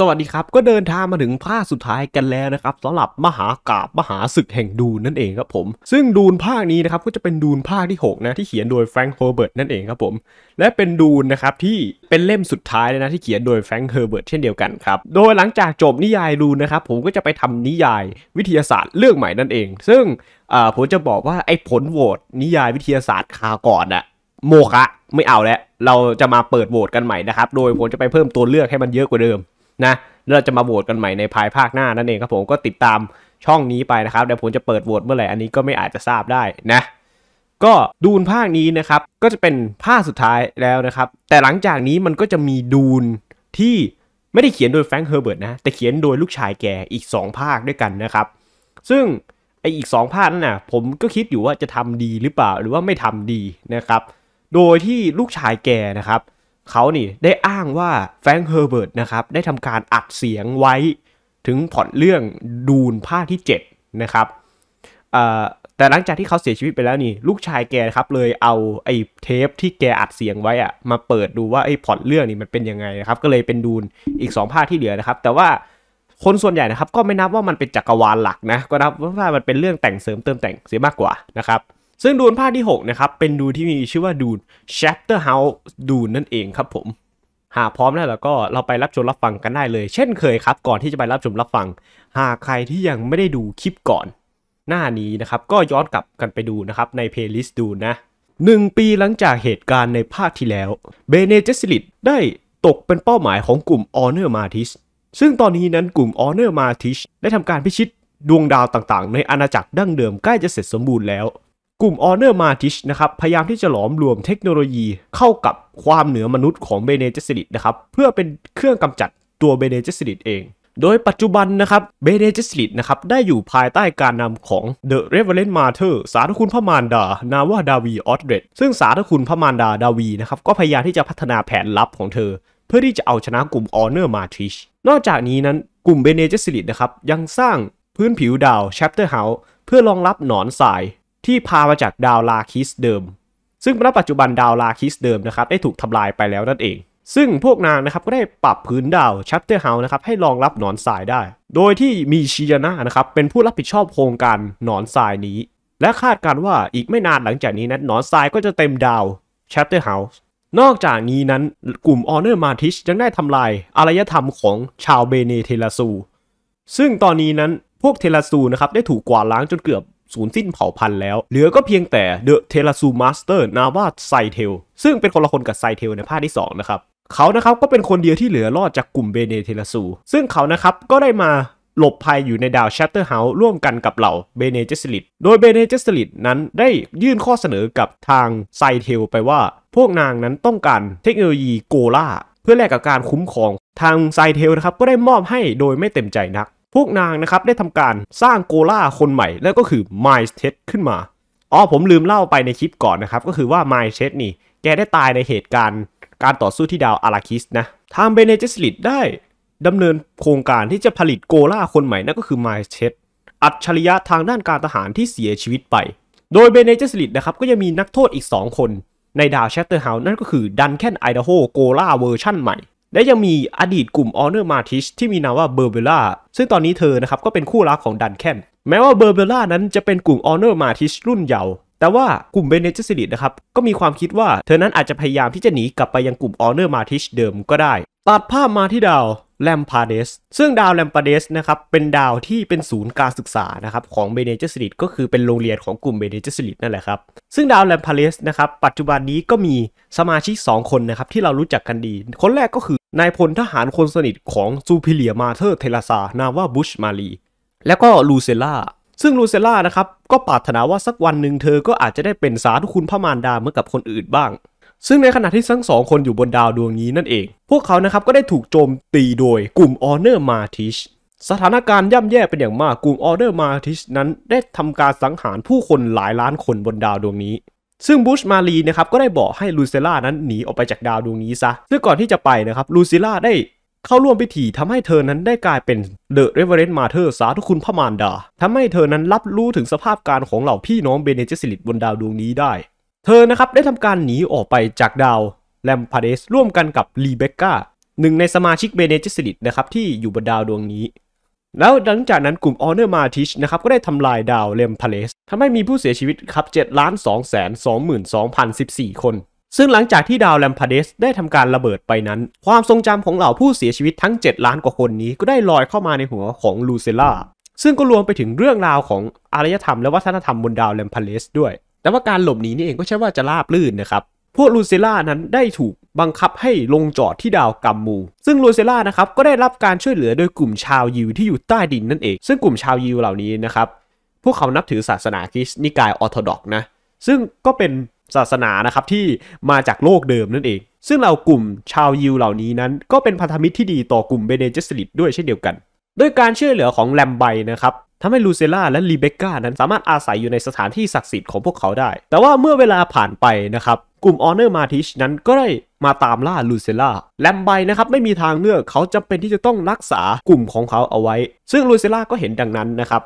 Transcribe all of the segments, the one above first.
สวัสดีครับ ก็เดินทางมาถึงภาคสุดท้ายกันแล้วนะครับสำหรับมหากาบมหาศึกแห่งดูนนั่นเองครับผม ซึ่งดูนภาคนี้นะครับ ก็จะเป็นดูนภาคที่6นะที่เขียนโดยแฟรงค์เฮอร์เบิร์ตนั่นเองครับผม และเป็นดูนนะครับ ที่เป็นเล่มสุดท้ายเลยนะที่เขียนโดยแฟรงค์เฮอร์เบิร์ตเช่นเดียวกันครับ โดยหลังจากจบนิยายดูนนะครับผมก็จะไปทำนิยายวิทยาศาสตร์เรื่องใหม่นั่นเอง ซึ่งผมจะบอกว่าไอ้ผลโหวตนิยายวิทยาศาสตร์คาก่อนอะโมคะไม่เอาแล้วเราจะมาเปิดโหวตกันใหม่นะครับโดยผมจะไปเพิ่มตัวเลือกให้มันเยอะกว่าเดิมนะเราจะมาโหวตกันใหม่ในภายภาคหน้านั่นเองครับผมก็ติดตามช่องนี้ไปนะครับเดี๋ยวผมจะเปิดโหวตเมื่อไหร่อันนี้ก็ไม่อาจจะทราบได้นะก็ดูนภาคนี้นะครับ ก็จะเป็นภาคสุดท้ายแล้วนะครับ แต่หลังจากนี้มันก็จะมีดูนที่ไม่ได้เขียนโดยแฟรงค์เฮอร์เบิร์ตนะ แต่เขียนโดยลูกชายแกอีก 2 ภาคด้วยกันนะครับ ซึ่งไออีก2ภาคนั้นนะผมก็คิดอยู่ว่าจะทำดีหรือเปล่าหรือว่าไม่ทำดีนะครับ โดยที่ลูกชายแกนะครับเขานี่ได้อ้างว่าแฟรงค์เฮอร์เบิร์ตนะครับได้ทำการอัดเสียงไว้ถึงผอดเรื่องดูนภาคที่7นะครับแต่หลังจากที่เขาเสียชีวิตไปแล้วนี่ลูกชายแกครับเลยเอาไอ้เทปที่แกอัดเสียงไว้อะมาเปิดดูว่าไอ้พอดเรื่องนี่มันเป็นยังไงนะครับก็เลยเป็นดูนอีก2ภาคที่เหลือนะครับ แต่ว่าคนส่วนใหญ่นะครับก็ไม่นับว่ามันเป็นจักรวาลหลักนะ ก็นับว่ามันเป็นเรื่องแต่งเสริมเติมแต่งเสียมากกว่านะครับซึ่งดูนภาคที่ 6 นะครับ เป็นดูนที่มีชื่อว่าดูน Chapter House ดูนนั่นเองครับผม หากพร้อมแล้วแล้วก็เราไปรับชมรับฟังกันได้เลย เช่นเคยครับก่อนที่จะไปรับชมรับฟัง หากใครที่ยังไม่ได้ดูคลิปก่อน หน้านี้นะครับก็ย้อนกลับกันไปดูนะครับในเพลย์ลิสต์ดูนะหนึ่งปีหลังจากเหตุการณ์ในภาคที่แล้วเบเนเจสลิตได้ตกเป็นเป้าหมายของกลุ่มออเนอร์มาทิสซึ่งตอนนี้นั้นกลุ่มออเนอร์มาทิสได้ทำการพิชิตดวงดาวต่างๆ ในอาณาจักรดั้งเดิมใกล้จะเสร็จสมบูรณ์แล้วกลุ่มออเนอร์มาติชนะครับ พยายามที่จะหลอมรวมเทคโนโลยีเข้ากับความเหนือมนุษย์ของเบเนเจสริตนะครับ เพื่อเป็นเครื่องกำจัดตัวเบเนเจสริตเอง โดยปัจจุบันนะครับเบเนเจสริตนะครับ ได้อยู่ภายใต้การนำของะเรเวเลนต์มาเธอร์สารคุณพระมารดา นาว่าดาวีออสเดรดซึ่งสารคุณพระมารดา ดาวีนะครับ ก็พยายามที่จะพัฒนาแผนลับของเธอ เพื่อที่จะเอาชนะกลุ่มออเนอร์มาติชนอกจากนี้นั้นกลุ่มเบเนเจสริตนะครับยังสร้างพื้นผิวดาวแชปเตอร์เฮาส์เพื่อรองรับหนอนสายที่พามาจากดาวลาคิสเดิม ซึ่งณปัจจุบันดาวลาคิสเดิมนะครับได้ถูกทำลายไปแล้วนั่นเอง ซึ่งพวกนางนะครับก็ได้ปรับพื้นดาวชัปเตอร์เฮาส์นะครับให้รองรับหนอนทรายได้ โดยที่มีชิยานะนะครับเป็นผู้รับผิดชอบโครงการหนอนทรายนี้ และคาดการว่าอีกไม่นานหลังจากนี้นั้นหนอนทรายก็จะเต็มดาวชัปเตอร์เฮาส์นอกจากนี้นั้นกลุ่มออเนอร์มาทิชยังได้ทำลายอารยธรรมของชาวเบเนเทลาซู ซึ่งตอนนี้นั้นพวกเทลาซูนะครับได้ถูกกวาดล้างจนเกือบสูญสิ้นเผ่าพันธุ์แล้ว เหลือก็เพียงแต่เดอะเทลาซูมาสเตอร์นาวาไซเทลซึ่งเป็นคนละคนกับไซเทลในภาคที่ 2 นะครับ เขานะครับก็เป็นคนเดียวที่เหลือรอดจากกลุ่มเบเนเทลาซู ซึ่งเขานะครับก็ได้มาหลบภัยอยู่ในดาวชัตเตอร์เฮาส์ร่วมกันกับเหล่าเบเนเจสลิดโดยเบเนเจสลิดนั้นได้ยื่นข้อเสนอกับทางไซเทลไปว่า พวกนางนั้นต้องการเทคโนโลยีโกล่าเพื่อแลกกับการคุ้มครองทางไซเทลนะครับก็ได้มอบให้โดยไม่เต็มใจนักพวกนางนะครับ ได้ทำการสร้างโกล่าคนใหม่ แล้วก็คือไมล์เทสขึ้นมา อ๋อผมลืมเล่าไปในคลิปก่อนนะครับ ก็คือว่าไมล์เทสนี่แกได้ตายในเหตุการณ์ การต่อสู้ที่ดาวอาราคิสนะ ทางเบเนเจสลิดได้ดำเนินโครงการที่จะผลิตโกล่าคนใหม่ นั่นก็คือไมล์เทสอัจฉริยะทางด้านการทหารที่เสียชีวิตไป โดยเบเนเจสลิดนะครับก็ยังมีนักโทษอีก 2 คน ในดาวแชตเตอร์เฮาส์นั่นก็คือดันแคนไอดาโฮโกล่าเวอร์ชั่นใหม่และยังมีอดีตกลุ่มออเนอร์มาติชที่มีนามว่าเบอร์เบล่าซึ่งตอนนี้เธอนะครับก็เป็นคู่รักของดันแคนแม้ว่าเบอร์เบล่านั้นจะเป็นกลุ่มออเนอร์มาติชรุ่นเยาว์แต่ว่ากลุ่มเบเนจิสลิดนะครับก็มีความคิดว่าเธอนั้นอาจจะพยายามที่จะหนีกลับไปยังกลุ่มออเนอร์มาทิชเดิมก็ได้ตัดภาพมาที่ดาวแลมพาเดสซึ่งดาวแลมพาเดสนะครับเป็นดาวที่เป็นศูนย์การศึกษานะครับของเบเนเจสลิดก็คือเป็นโรงเรียนของกลุ่มเบเนเจสลิดนั่นแหละครับ ซึ่งดาวแลมพาเดสนะครับปัจจุบันนี้ก็มีสมาชิก 2 คนนะครับที่เรารู้จักกันดี คนแรกก็คือนายพลทหารคนสนิทของซูพิเลียมาเธอร์เทลาซานาว่าบุชมาลีและก็ลูเซล่าซึ่งลูเซล่านะครับ ก็ปรารถนาว่าสักวันหนึ่งเธอก็อาจจะได้เป็นสาธุคุณพระมารดาเหมือนกับคนอื่นบ้าง ซึ่งในขณะที่ทั้งสองคนอยู่บนดาวดวงนี้นั่นเอง พวกเขานะครับก็ได้ถูกโจมตีโดยกลุ่มออเนอร์มาทิชสถานการณ์ย่ำแย่เป็นอย่างมากกลุ่มออเดอร์มาทิชนั้นได้ทำการสังหารผู้คนหลายล้านคนบนดาวดวงนี้ ซึ่งบูชมาลีนะครับก็ได้บอกให้ลูเซล่านั้นหนีออกไปจากดาวดวงนี้ซะซึ่งก่อนที่จะไปนะครับลูเซล่าได้เข้าร่วมพิธีทำให้เธอนั้นได้กลายเป็นเดอะเรเวเรนต์มาเธอร์สาธุคุณพระมารดาทำให้เธอนั้นรับรู้ถึงสภาพการของเหล่าพี่น้องเบเนเจสิลิตบนดาวดวงนี้ได้ เธอนะครับได้ทำการหนีออกไปจากดาวแลมพาเดสร่วมกันกับรีเบคก้า หนึ่งในสมาชิกเบเนเจสิลิตนะครับที่อยู่บนดาวดวงนี้ แล้วหลังจากนั้นกลุ่มออเนอร์มาทิชนะครับก็ได้ทำลายดาวเลมพาเลสทำให้มีผู้เสียชีวิตครับ7สิบสี่คนซึ่งหลังจากที่ดาวแลมพาเดสได้ทำการระเบิดไปนั้น ความทรงจำของเหล่าผู้เสียชีวิตทั้ง 7 ล้านกว่าคนนี้ก็ได้ลอยเข้ามาในหัวของลูเซล่าซึ่งก็รวมไปถึงเรื่องราวของอารยธรรมและวัฒนธรรมบนดาวแลมพาเดสด้วย แต่ว่าการหลบหนีนี่เองก็ใช่ว่าจะราบลื่นนะครับพวกลูเซล่านั้นได้ถูกบังคับให้ลงจอดที่ดาวกัมมู ซึ่งลูเซล่านะครับก็ได้รับการช่วยเหลือโดยกลุ่มชาวยิวที่อยู่ใต้ดินนั่นเอง ซึ่งกลุ่มชาวยิวเหล่านี้นะครับพวกเขานับถือศาสนาคริสต์นิกายออร์โธดอกนะซึ่งก็เป็นศาสนานะครับ ที่มาจากโลกเดิมนั่นเอง ซึ่งเรากลุ่มชาวยิวเหล่านี้นั้น ก็เป็นพันธมิตรที่ดีต่อกลุ่มเบเนเจสลิดด้วยเช่นเดียวกันด้วยการช่วยเหลือของแลมไบนะครับทำให้ลูเซล่าและรีเบก้านั้นสามารถอาศัยอยู่ในสถานที่ศักดิ์สิทธิ์ของพวกเขาได้ แต่ว่าเมื่อเวลาผ่านไปนะครับ กลุ่มออเนอร์มาทิชนั้นก็ได้มาตามล่าลูเซล่าแลมไบนะครับไม่มีทางเลือกเขาจำเป็นที่จะต้องรักษากลุ่มของเขาเอาไว้ซึ่งลูเซล่าก็เห็นดังนั้นนะครับ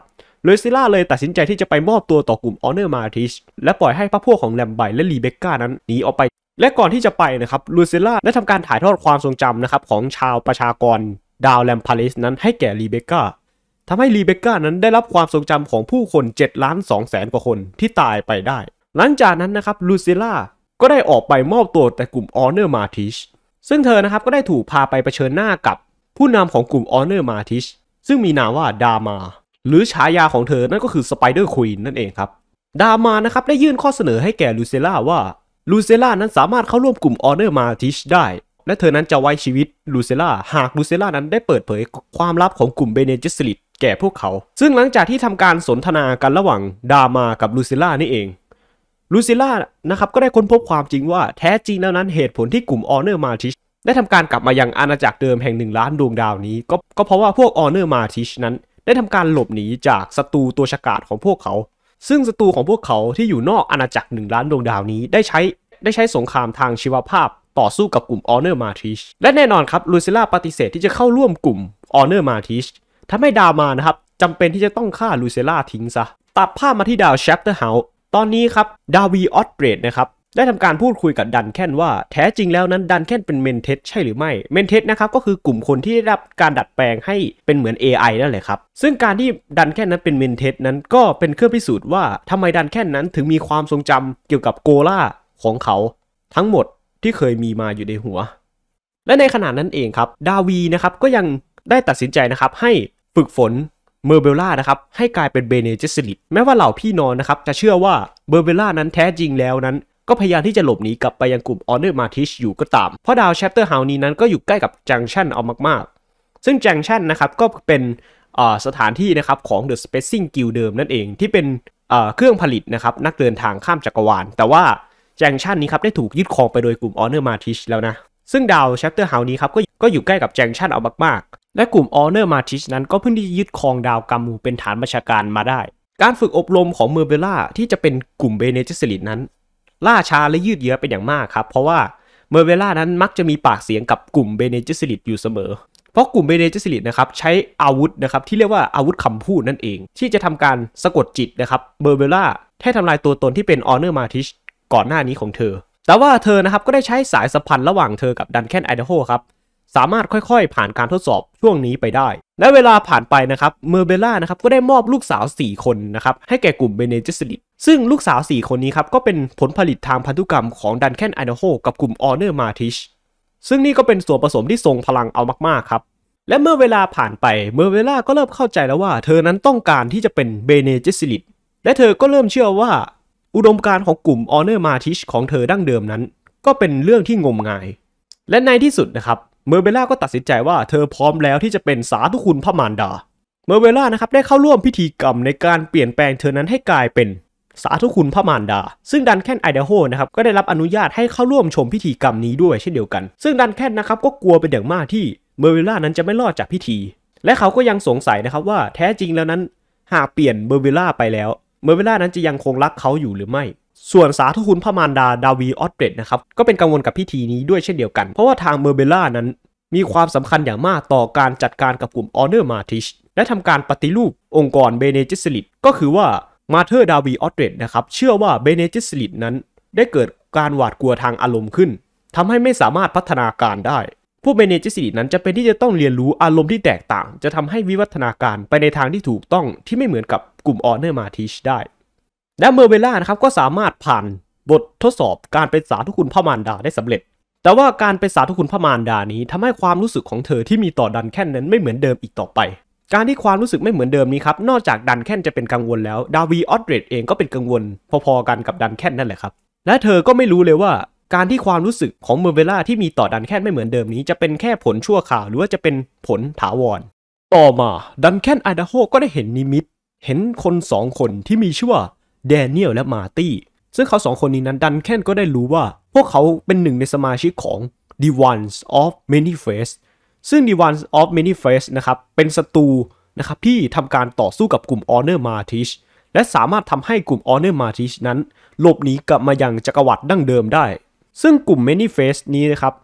ลูยซิล่าเลยตัดสินใจที่จะไปมอบตัวต่อกลุ่มออเนอร์มาติชและปล่อยให้พระพวกของแลมไบและรีเบคก้านั้นหนีออกไป และก่อนที่จะไปนะครับลูซิล่าได้ทำการถ่ายทอดความทรงจำนะครับของชาวประชากรดาวแลมพาริสนั้นให้แก่รีเบคก้าทำให้รีเบคก้านั้นได้รับความทรงจำของผู้คน7ล้าน2แสนกว่าคนที่ตายไปได้หลังจากนั้นนะครับลูซิล่าก็ได้ออกไปมอบตัวแต่กลุ่มออเนอร์มาติชซึ่งเธอนะครับก็ได้ถูกพาไปเผชิญหน้ากับผู้นำของกลุ่มออเนอร์มาติชซึ่งมีนามว่าดามาหรือฉายาของเธอนั่นก็คือสไปเดอร์ควีนนั่นเองครับดามานะครับได้ยื่นข้อเสนอให้แก่ลูเซล่าว่าลูเซล่านั้นสามารถเข้าร่วมกลุ่มออเนอร์มาทิชได้ และเธอนั้นจะไว้ชีวิต ลูเซล่าหากลูเซล่านั้นได้เปิดเผยความลับของกลุ่มเบเนจิสลิตแก่พวกเขา ซึ่งหลังจากที่ทำการสนทนากันระหว่าง ดามากับลูเซล่านี่เอง ลูเซล่านะครับก็ได้ค้นพบความจริงว่า แท้จริงแล้วนั้นเหตุผลที่กลุ่มออเนอร์มาทิชได้ทำการกลับมายังอาณาจักรเดิมแห่งหนึ่งล้านดวงดาวนี้ ก็ก็เพราะว่าพวกออเนอร์มาทิชนั้นได้ทำการหลบหนีจากศัตรูตัวฉกาจของพวกเขา ซึ่งศัตรูของพวกเขาที่อยู่นอกอาณาจักรหนึ่งล้านดวงดาวนี้ได้ใช้ได้ใช้สงครามทางชีวภาพต่อสู้กับกลุ่มออเนอร์มาทิช และแน่นอนครับลูซิล่าปฏิเสธที่จะเข้าร่วมกลุ่มออเนอร์มาทิชทำให้ดามานะครับจำเป็นที่จะต้องฆ่าลูเซล่าทิ้งซะ ตัดภาพมาที่ดาวแชปเตอร์เฮาส์ ตอนนี้ครับดาวีออสเบรดนะครับได้ทำการพูดคุยกับดันแค่นว่า แท้จริงแล้วนั้น ดันแค่นเป็นเมนเทสใช่หรือไม่เมนเทสนะครับ ก็คือกลุ่มคนที่ได้รับการดัดแปลงให้เป็นเหมือน AI นั่นแหละครับ ซึ่งการที่ดันแค่นนั้นเป็นเมนเทสนั้นก็เป็นเครื่องพิสูจน์ว่าทำไมดันแค่นนั้นถึงมีความทรงจำเกี่ยวกับโกล่าของเขา ทั้งหมดที่เคยมีมาอยู่ในหัว และในขณะนั้นเองครับดาวีนะครับก็ยังได้ตัดสินใจนะครับให้ฝึกฝนเมอร์เบล่านะครับให้กลายเป็นเบเนเจสลิตแม้ว่าเหล่าพี่นอนนะครับจะเชื่อว่าเบอร์เบล่านั้นแท้จริงแล้วนั้นก็พยายามที่จะหลบหนีกลับไปยังกลุ่มออเนอร์มาทิชอยู่ก็ตาม เพราะดาวแชปเตอร์เฮานี้นั้นก็อยู่ใกล้กับจังชันเอามากๆ ซึ่งจังชันนะครับก็เป็นสถานที่นะครับของเดอะสเปซซิ่งกิลเดิมนั่นเองที่เป็นเครื่องผลิตนะครับนักเดินทางข้ามจักรวาล แต่ว่าจังชันนี้ครับได้ถูกยึดครองไปโดยกลุ่มออเนอร์มาทิชแล้วนะ ซึ่งดาวแชปเตอร์เฮานี้ครับก็อยู่ใกล้กับจังชันเอามาก ๆ และกลุ่มออเนอร์มาทิชนั้นก็เพิ่งที่ยึดครองดาวกามูเป็นฐานบัญชาการมาได้ การฝึกอบรมของเมอร์เบล่าที่จะเป็นกลุ่มเบเนจิสลิดนั้นล่าช้าและยืดเยื้อเป็นอย่างมากครับ เพราะว่าเมอร์เวล่านั้นมักจะมีปากเสียงกับกลุ่มเบเนจิสลิตอยู่เสมอ เพราะกลุ่มเบเนจิสลิตนะครับใช้อาวุธนะครับที่เรียกว่าอาวุธคำพูดนั่นเองที่จะทำการสะกดจิตนะครับเมอร์เวล่าให้ทำลายตัวตนที่เป็นออเนอร์มาทิชก่อนหน้านี้ของเธอ แต่ว่าเธอนะครับก็ได้ใช้สายสัมพันธ์ระหว่างเธอกับดันแคนไอเดโฮครับสามารถค่อยๆ ผ่านการทดสอบช่วงนี้ไปได้และเวลาผ่านไปนะครับเมอร์เบล่านะครับก็ได้มอบลูกสาว 4 คนนะครับให้แก่กลุ่มเบเนจิสลิตซึ่งลูกสาว4คนนี้ครับ ก็เป็นผลผลิตทางพันธุกรรมของดันแคนไอโนโฮกับกลุ่มออเนอร์มาติชซึ่งนี่ก็เป็นส่วนผสมที่ทรงพลังเอามากๆครับ และเมื่อเวลาผ่านไปเมอร์เวล่าก็เริ่มเข้าใจแล้วว่าเธอนั้นต้องการที่จะเป็นเบเนเจสิลิตและเธอก็เริ่มเชื่อว่า อุดมการของกลุ่มออเนอร์มาติชของเธอดั้งเดิมนั้น ก็เป็นเรื่องที่งมงาย และในที่สุดนะครับเมอร์เบล่าก็ตัดสินใจว่าเธอพร้อมแล้วที่จะเป็นสาธุคุณพระมารดา เมอร์เบล่านะครับได้เข้าร่วมพิธีกรรมในการเปลี่ยนแปลงเธอนั้นให้กลายเป็นสาธุคุณพระมารดา ซึ่งดันแคนไอเดโฮนะครับ ก็ได้รับอนุญาตให้เข้าร่วมชมพิธีกรรมนี้ด้วยเช่นเดียวกัน ซึ่งดันแคนนะครับก็กลัวเป็นอย่างมากที่เมอร์วิลล่านั้นจะไม่รอดจากพิธี และเขาก็ยังสงสัยนะครับว่าแท้จริงแล้วนั้นหากเปลี่ยนเมอร์วิลล่าไปแล้วเมอร์วิลล่านั้นจะยังคงรักเขาอยู่หรือไม่ ส่วนสาธุคุณพระมารดาดาวีออสเตรดนะครับก็เป็นกังวลกับพิธีนี้ด้วยเช่นเดียวกัน เพราะว่าทางเมอร์เบลล่านั้นมีความสำคัญอย่างมากต่อการจัดการกับกลุ่มออเดอร์มาติชและทำการปฏิรูปองค์กรเบเนจิสลิตก็คือว่ามาเธอร์ดาวีออตเรดนะครับเชื่อว่าเบเนจิสลิดนั้น ได้เกิดการหวาดกลัวทางอารมณ์ขึ้น ทำให้ไม่สามารถพัฒนาการได้ ผู้เบเนจิสลิดนั้นจะเป็นที่จะต้องเรียนรู้อารมณ์ที่แตกต่าง จะทำให้วิวัฒนาการไปในทางที่ถูกต้องที่ไม่เหมือนกับกลุ่มออเนอร์มาทิชได้ และเมอร์เวล่านะครับก็สามารถผ่านบททดสอบการเป็นสาธุคุณพมานดาได้สำเร็จ แต่ว่าการเป็นสาธุคุณพมานดานี้ทำให้ความรู้สึกของเธอที่มีต่อดันแค่นั้นไม่เหมือนเดิมอีกต่อไปการที่ความรู้สึกไม่เหมือนเดิมนี้ครับ นอกจากดันแค่นจะเป็นกังวลแล้ว ดาวี ออดเรดเองก็เป็นกังวลพอๆกันกับดันแค่นนั่นแหละครับ และเธอก็ไม่รู้เลยว่าการที่ความรู้สึกของเมอร์เวล่าที่มีต่อดันแค่นไม่เหมือนเดิมนี้จะเป็นแค่ผลชั่วข่าว หรือว่าจะเป็นผลถาวร ต่อมาดันแค่นไอดาโฮก็ได้เห็นนิมิต เห็นคนสองคนที่มีชื่อว่าแดเนียลและมาร์ตี้ ซึ่งเขาสองคนนี้นั้นดันแค่นก็ได้รู้ว่าพวกเขาเป็นหนึ่งในสมาชิกของ The Ones of Many Faces ซึ่ง The o n of Many Faces นะครับเป็นศัตรูนะครับที่ทำการต่อสู้กับกลุ่ม Honor Martish และสามารถทำให้กลุ่ม Honor Martish นั้นหลบหนีกลับมายังจักรวรรดิดั้งเดิมได้ ซึ่งกลุ่ม Many Faces นี้นะครับ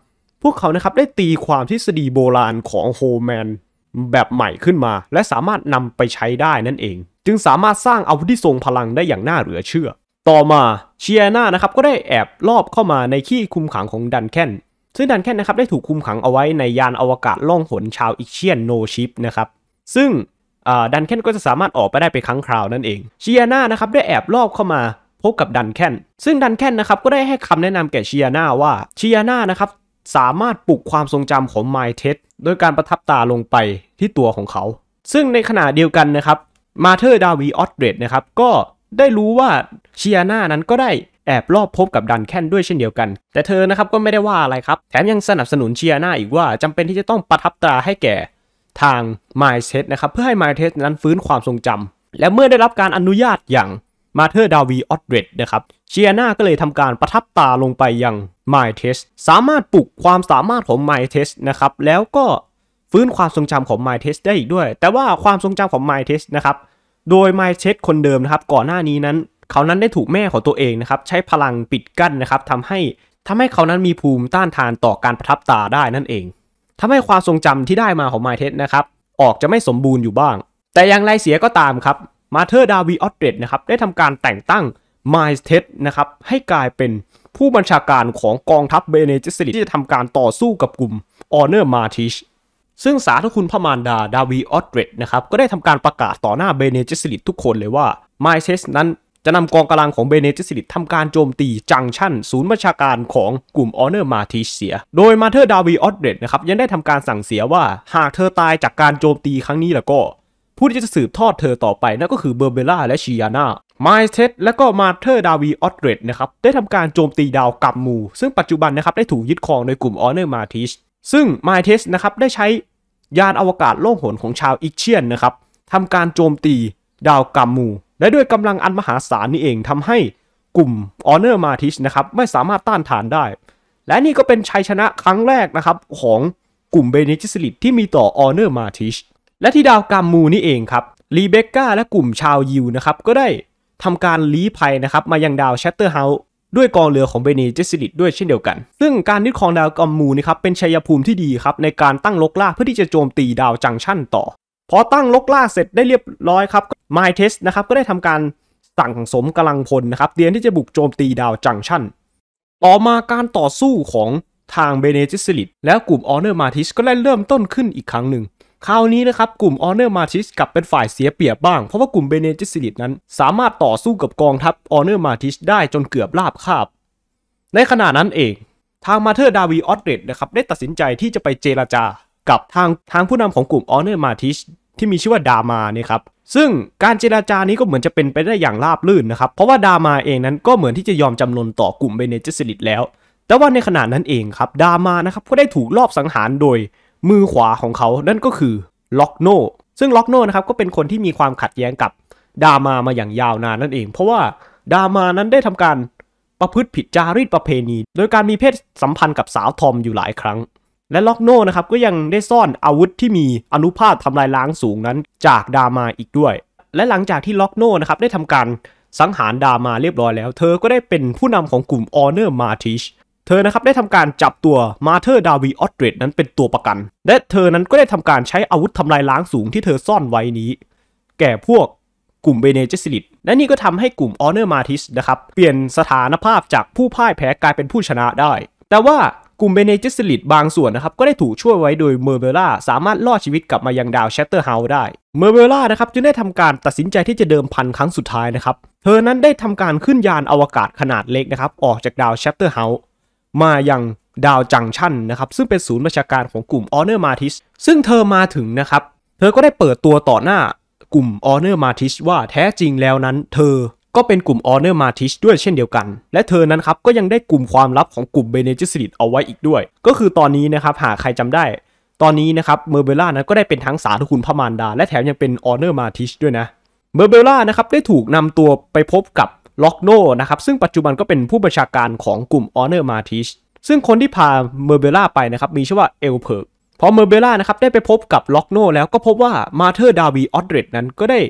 พวกเขานะครับได้ตีความทฤษฎีโบราณของโฮแมนแบบใหม่ขึ้นมาและสามารถนำไปใช้ได้นั่นเอง จึงสามารถสร้างอาวุธที่ทรงพลังได้อย่างน่าเหลือเชื่อ ต่อมาเชียนานะครับก็ได้แอบลอบเข้ามาในที่คุมขังของดันแคนซึ่งดันแค่นะครับได้ถูกคุมขังเอาไว้ในยานอวกาศล่องหนชาวอิเชียนโนชิปนะครับซึ่งดันแคนก็จะสามารถออกไปได้ไปครั้งคราวนั่นเองเชียนานะครับได้แอบลอบเข้ามาพบกับดันแคนซึ่งดันแคนนะครับก็ได้ให้คำแนะนำแก่เชียนาว่าเชียนานะครับสามารถปลุกความทรงจำของไมเทสโดยการประทับตาลงไปที่ตัวของเขา ซึ่งในขณะเดียวกันนะครับมาเธอร์ดาวีออสเดรดนะครับก็ได้รู้ว่าเชียนานั้นก็ได้แอบลอบพบกับดันแคนด้วยเช่นเดียวกัน แต่เธอนะครับก็ไม่ได้ว่าอะไรครับแถมยังสนับสนุนเชียร์หน้าอีกว่าจำเป็นที่จะต้องประทับตราให้แก่ ทางไมเซตนะครับเพื่อให้ไมเซตนั้นฟื้นความทรงจำและเมื่อได้รับการอนุญาตอย่างมาเธอร์ดาวีออตเรดนะครับเชียนาก็เลยทำการประทับตาลงไปยังไมเทสสามารถปลุกความสามารถของไมเทสนะครับแล้วก็ฟื้นความทรงจำของไมเทสได้อีกด้วย แต่ว่าความทรงจำของไมเทสนะครับโดยไมเทสคนเดิมนะครับก่อนหน้านี้นั้นเขานั้นได้ถูกแม่ของตัวเองนะครับ ใช้พลังปิดกั้นนะครับทำให้ทำให้เขานั้นมีภูมิต้านทานต่อการประทับตาได้นั่นเอง ทำให้ความทรงจำที่ได้มาของไมเทสนะครับ ออกจะไม่สมบูรณ์อยู่บ้าง แต่อย่างไรเสียก็ตามครับมาเธอร์ดาวีออตเดดนะครับได้ทำการแต่งตั้งไมเทสนะครับให้กลายเป็นผู้บัญชาการของกองทัพเบเนจิสริที่จะทำการต่อสู้กับกลุ่มออเนอร์มาติชซึ่งสาธุคุณพมานดาดาวีออตเดดนะครับก็ได้ทำการประกาศต่อหน้าเบเนจิสริทุกคนเลยว่าไมเทสนั้นจะนำกองกำลังของเบเนติสลิตทำการโจมตีจังชั่น ศูนย์ประชาการของกลุ่มออเนอร์มาทิเสีย โดยมาเธอร์ดาวีออสเดรดนะครับยังได้ทำการสั่งเสียว่าหากเธอตายจากการโจมตีครั้งนี้แล้วก็ ผู้ที่จะสืบทอดเธอต่อไป นั่นก็คือเบอร์เบล่าและชิยาน่าไมเทส และก็มาเธอร์ดาวีออสเดรดนะครับได้ทำการโจมตีดาวกัมมู ซึ่งปัจจุบันนะครับได้ถูกยึดครองโดยกลุ่มออเนอร์มาทิชซึ่งไมเทสนะครับได้ใช้ยานอวกาศโล่งหนของชาวอิกเชียนนะครับทำการโจมตีดาวกัมมูและด้วยกำลังอันมหาศาลนี่เองทำให้กลุ่มออเนอร์มาทิชนะครับไม่สามารถต้านทานได้ และนี่ก็เป็นชัยชนะครั้งแรกนะครับของกลุ่มเบเนจิสลิตที่มีต่อออเนอร์มาทิชและที่ดาวกามมูนี่เองครับรีเบคก้าและกลุ่มชาวยิวนะครับก็ได้ทำการลี้ภัยนะครับมายังดาวแชตเตอร์เฮาส์ด้วยกองเรือของเบเนจิสลิตด้วยเช่นเดียวกัน ซึ่งการยึดครองดาวกามมูนะครับเป็นชัยภูมิที่ดีครับในการตั้งลกล่าเพื่อที่จะโจมตีดาวจังชั่น ต่อพอตั้งลกล่าเสร็จได้เรียบร้อยครับ m y t e s t นะครับก็ได้ทำการสั่งสมกำลังพลนะครับเตรียมที่จะบุกโจมตีดาวจังชันต่อมาการต่อสู้ของทางเบเนจิสลิตและกลุ่มออเนอร์มาทิสก็ได้เริ่มต้นขึ้นอีกครั้งหนึ่งคราวนี้นะครับกลุ่มออเนอร์มาทิสกลับเป็นฝ่ายเสียเปรียบบ้าง เพราะว่ากลุ่มเบเนจิสลิตนั้นสามารถต่อสู้กับกองทัพออเนอร์มาทิสได้จนเกือบราบคาบ ในขณะนั้นเองทางมาเธอร์ดาวีออสเรดนะครับได้ตัดสินใจที่จะไปเจราจา กับทางทางผู้นำของกลุ่มออเนอร์มาทิสที่มีชื่อว่าดามาเนี่ยครับซึ่งการเจราจานี้ก็เหมือนจะเป็นไปได้อย่างราบรื่นนะครับเพราะว่าดามาเองนั้นก็เหมือนที่จะยอมจำนนต่อกลุ่มเบเนเจสลิตแล้ว แต่ว่าในขณะนั้นเองครับดามานะครับก็ได้ถูกลอบสังหารโดยมือขวาของเขา นั่นก็คือล็อกโนซึ่งล็อกโนนะครับก็เป็นคนที่มีความขัดแย้งกับดามามาอย่างยาวนานนั่นเองเพราะว่าดามานั้นได้ทำการประพฤติผิดจารีตประเพณี โดยการมีเพศสัมพันธ์กับสาวทอมอยู่หลายครั้งและล็อกโนนะครับก็ยังได้ซ่อนอาวุธที่มีอนุภาพทำลายล้างสูงนั้นจากดามาอีกด้วย และหลังจากที่ล็อกโนนะครับได้ทำการสังหารดามาเรียบร้อยแล้ว เธอก็ได้เป็นผู้นำของกลุ่มออเนอร์มาทิชเธอนะครับได้ทำการจับตัวมาเธอร์ดาวีออตเรดนั้นเป็นตัวประกัน และเธอนั้นก็ได้ทำการใช้อาวุธทำลายล้างสูงที่เธอซ่อนไว้นี้ แก่พวกกลุ่มเบเนเจสิลิตและนี่ก็ทำให้กลุ่มออเนอร์มาทิชนะครับเปลี่ยนสถานภาพจากผู้พ่ายแพ้กลายเป็นผู้ชนะได้ แต่ว่ากลุ่มเบเนจิสลิดบางส่วนนะครับก็ได้ถูกช่วยไว้โดยเมอร์เบล่า สามารถรอดชีวิตกลับมายังดาวแชตเตอร์เฮาส์ได้เมอร์เบล่านะครับจึงได้ทำการตัดสินใจที่จะเดิมพันครั้งสุดท้ายนะครับเธอนั้นได้ทำการขึ้นยานอวกาศขนาดเล็กนะครับออกจากดาวแชตเตอร์เฮาส์มายังดาวจังชันนะครับซึ่งเป็นศูนย์ประชาการของกลุ่มออเนอร์มาทิสซึ่งเธอมาถึงนะครับเธอก็ได้เปิดตัวต่อหน้ากลุ่มออเนอร์มาทิสว่าแท้จริงแล้วนั้นเธอก็เป็นกลุ่มออเนอร์มาติชด้วยเช่นเดียวกัน และเธอนั้นครับก็ยังได้กลุ่มความลับของกลุ่มเบเนจิสริตเอาไว้อีกด้วย ก็คือตอนนี้นะครับหากใครจำได้ ตอนนี้นะครับเมอร์เบล่านั้นก็ได้เป็นทั้งสาธุคุณพมานดา และแถมยังเป็นออเนอร์มาติชด้วยนะ เมอร์เบล่านะครับได้ถูกนำตัวไปพบกับล็อกโนนะครับซึ่งปัจจุบันก็เป็นผู้บัญชาการของกลุ่มออเนอร์มาติช ซึ่งคนที่พาเมอร์เบล่าไปนะครับมีชื่อว่าเอลเพิร์กพอเมอร์เบล่านะครับได้ไปพบกับล็อกโนแล้วก็พบว่ามาเธอร์ดาวีออดเรดนั้นก็ได้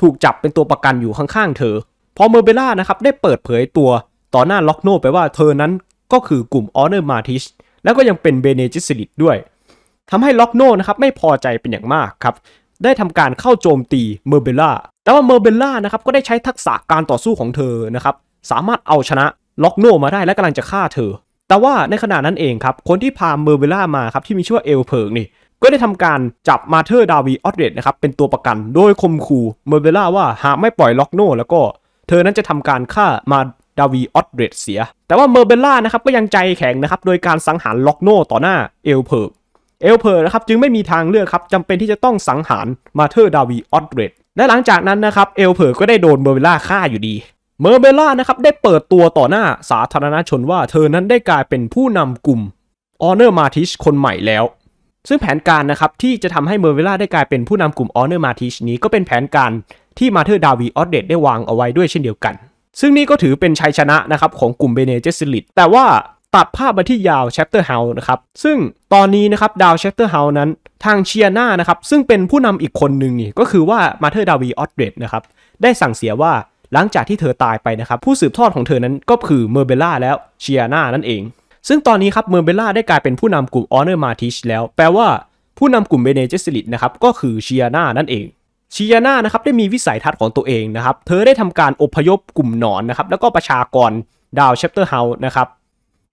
ถูกจับเป็นตัวประกันอยู่ข้างๆ เธอพอเมอร์เบล่านะครับได้เปิดเผยตัวต่อหน้าล็อกโนไปว่าเธอนั้นก็คือกลุ่มออเนอร์มาติชแล้วก็ยังเป็นเบเนจิสลิดด้วย ทำให้ล็อกโนนะครับไม่พอใจเป็นอย่างมากครับได้ทำการเข้าโจมตีเมอร์เบล่า แต่ว่าเมอร์เบล่านะครับก็ได้ใช้ทักษะการต่อสู้ของเธอนะครับสามารถเอาชนะล็อกโนมาได้และกำลังจะฆ่าเธอ แต่ว่าในขณะนั้นเองครับคนที่พาเมอร์เบล่ามาครับที่มีชื่อว่าเอลเพิร์กนี่ก็ได้ทำการจับมาเธอร์ดาวีออเรตนะครับเป็นตัวประกันโดยคมคู่เมอร์เบล่าว่าหากไม่ปล่อยล็อกโนแล้วก็เธอนั้นจะทำการฆ่ามาดาวีออตเดรดเสีย แต่ว่าเมอร์เบลล่านะครับก็ยังใจแข็งนะครับ โดยการสังหารล็อกโนต่อหน้าเอลเพิร์กเอลเพิร์กนะครับจึงไม่มีทางเลือกครับจำเป็นที่จะต้องสังหารมาเธอดาวีออตเดรดและหลังจากนั้นนะครับเอลเพิร์กก็ได้โดนเมอร์เบลล่าฆ่าอยู่ดี เมอร์เบลล่านะครับได้เปิดตัวต่อหน้าสาธารณชนว่าเธอนั้นได้กลายเป็นผู้นำกลุ่มออเนอร์มาทิชคนใหม่แล้ว ซึ่งแผนการนะครับที่จะทำให้เมอร์เบลล่าได้กลายเป็นผู้นำกลุ่มออเนอร์มาทิชนี้ก็เป็นแผนการที่มาเธอดาวีออสเดตได้วางเอาไว้ด้วยเช่นเดียวกัน ซึ่งนี่ก็ถือเป็นชัยชนะนะครับของกลุ่มเบเนเจสซิลิตแต่ว่าตัดภาพมาที่ยาวแชปเตอร์เฮานะครับ ซึ่งตอนนี้นะครับดาวแชปเตอร์เฮานั้น ทางเชียนานะครับ ซึ่งเป็นผู้นำอีกคนหนึ่งนี่ก็คือว่ามาเธอดาวีออสเดตนะครับ ได้สั่งเสียว่าหลังจากที่เธอตายไปนะครับผู้สืบทอดของเธอนั้นก็คือเมอร์เบล่าแล้วเชียนานั่นเอง ซึ่งตอนนี้ครับเมอร์เบล่าได้กลายเป็นผู้นำกลุ่มออเนอร์มาทิชแล้ว แปลว่าผู้นำกลุ่มเบเนเจสลิตนะครับก็คือเชียนานั่นเองชิยาน่านะครับได้มีวิสัยทัศน์ของตัวเองนะครับเธอได้ทำการอพยพกลุ่มหนอนนะครับแล้วก็ประชากรดาวเชปเตอร์เฮาส์นะครับ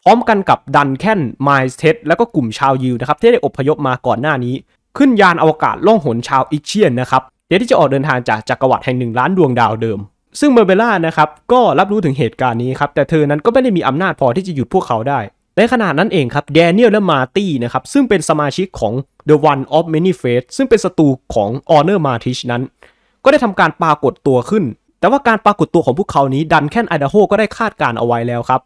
พร้อมกันกับดันแคนไมล์เทสแล้วก็กลุ่มชาวยิวนะครับที่ได้อพยพมาก่อนหน้านี้ ขึ้นยานอวกาศล่องหนชาวอิเชียนนะครับเดี๋ยวที่จะออกเดินทางจากจักรวรรดิแห่งหนึ่งล้านดวงดาวเดิม ซึ่งเมอร์เบล่านะครับก็รับรู้ถึงเหตุการณ์นี้ครับแต่เธอนั้นก็ไม่ได้มีอำนาจพอที่จะหยุดพวกเขาได้ในขณะนั้นเองครับแดเนียลและมาตี้นะครับซึ่งเป็นสมาชิกของ The One of Many f a t e ซึ่งเป็นศัตรูของ Honor Martich นั้นก็ได้ทำการปรากฏตัวขึ้น แต่ว่าการปรากฏตัวของพวกเขานี้ ดันแค่นไอดาโฮก็ได้คาดการเอาไว้แล้วครับ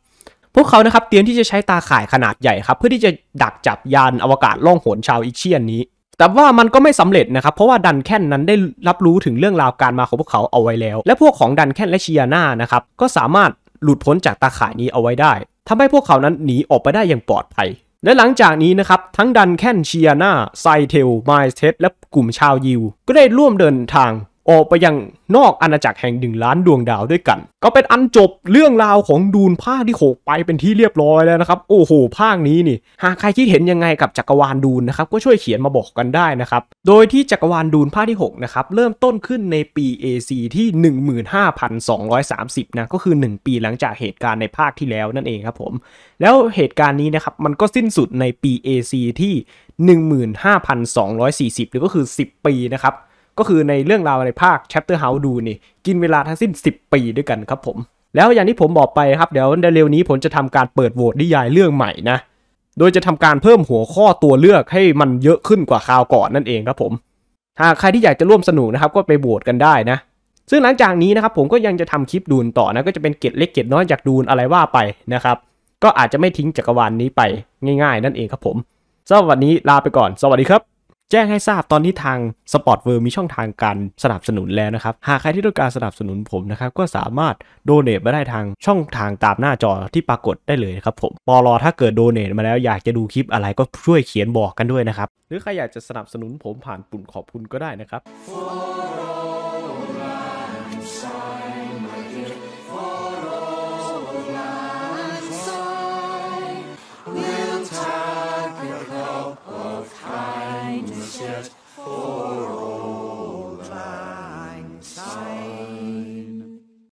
พวกเขานะครับเตรียมที่จะใช้ตาข่ายขนาดใหญ่ครับเพื่อที่จะดักจับยานอวกาศล่องหนชาวอิเชียนนี้ แต่ว่ามันก็ไม่สำเร็จนะครับ เพราะว่าดันแคนนั้นได้รับรู้ถึงเรื่องราวการมาของพวกเขาเอาไว้แล้ว และพวกของดันแค่นและเชียนานะครับก็สามารถหลุดพ้นจากตาข่ายนี้เอาไว้ได้ทำให้พวกเขานั้นหนีออกไปได้อย่างปลอดภัยและหลังจากนี้นะครับ ทั้งดันแคนเชียนาไซเทลไมเทสและกลุ่มชาวยิว ก็ได้ร่วมเดินทางออกไปยังนอกอาณาจักรแห่งหนึ่งล้านดวงดาวด้วยกัน ก็เป็นอันจบเรื่องราวของดูนภาคที่ 6 ไปเป็นที่เรียบร้อยแล้วนะครับ โอ้โห ภาคนี้นี่หากใครคิดเห็นยังไงกับจักรวาลดูนนะครับก็ช่วยเขียนมาบอกกันได้นะครับ โดยที่จักรวาลดูนภาคที่6นะครับเริ่มต้นขึ้นในปี AC ที่ 15,230นะก็คือ 1 ปีหลังจากเหตุการณ์ในภาคที่แล้วนั่นเองครับ ผมแล้วเหตุการณ์นี้นะครับมันก็สิ้นสุดในปี AC ที่ 15,240 หรือก็คือ 10 ปีนะครับก็คือในเรื่องราวในภาค Chapter House ดูนี่ กินเวลาทั้งสิ้น 10 ปีด้วยกันครับผม แล้วอย่างที่ผมบอกไปครับ เดี๋ยวเร็วนี้ผมจะทำการเปิดโหวตนิยายเรื่องใหม่นะ โดยจะทำการเพิ่มหัวข้อตัวเลือกให้มันเยอะขึ้นกว่าคราวก่อนนั่นเองครับผมหากใครที่อยากจะร่วมสนุกนะครับก็ไปโหวตกันได้นะ ซึ่งหลังจากนี้นะครับผมก็ยังจะทำคลิปดูนต่อนะก็จะเป็นเกตเล็กเกตน้อยจากดูนอะไรว่าไปนะครับ ก็อาจจะไม่ทิ้งจักรวาลนนี้ไปง่ายๆนั่นเองครับผมสำหรับวันนี้ลาไปก่อน สวัสดีครับแจ้งให้ทราบตอนนี้ทางสปอร์ตเวิร์มีช่องทางการสนับสนุนแล้วนะครับหากใครที่ต้องการสนับสนุนผมนะครับก็สามารถโดเนทมาได้ทางช่องทางตามหน้าจอที่ปรากฏได้เลยครับผมปอลอถ้าเกิดโดเนทมาแล้ว อยากจะดูคลิปอะไรก็ช่วยเขียนบอกกันด้วยนะครับหรือใครอยากจะสนับสนุนผมผ่านปุ่นขอบคุณก็ได้นะครับ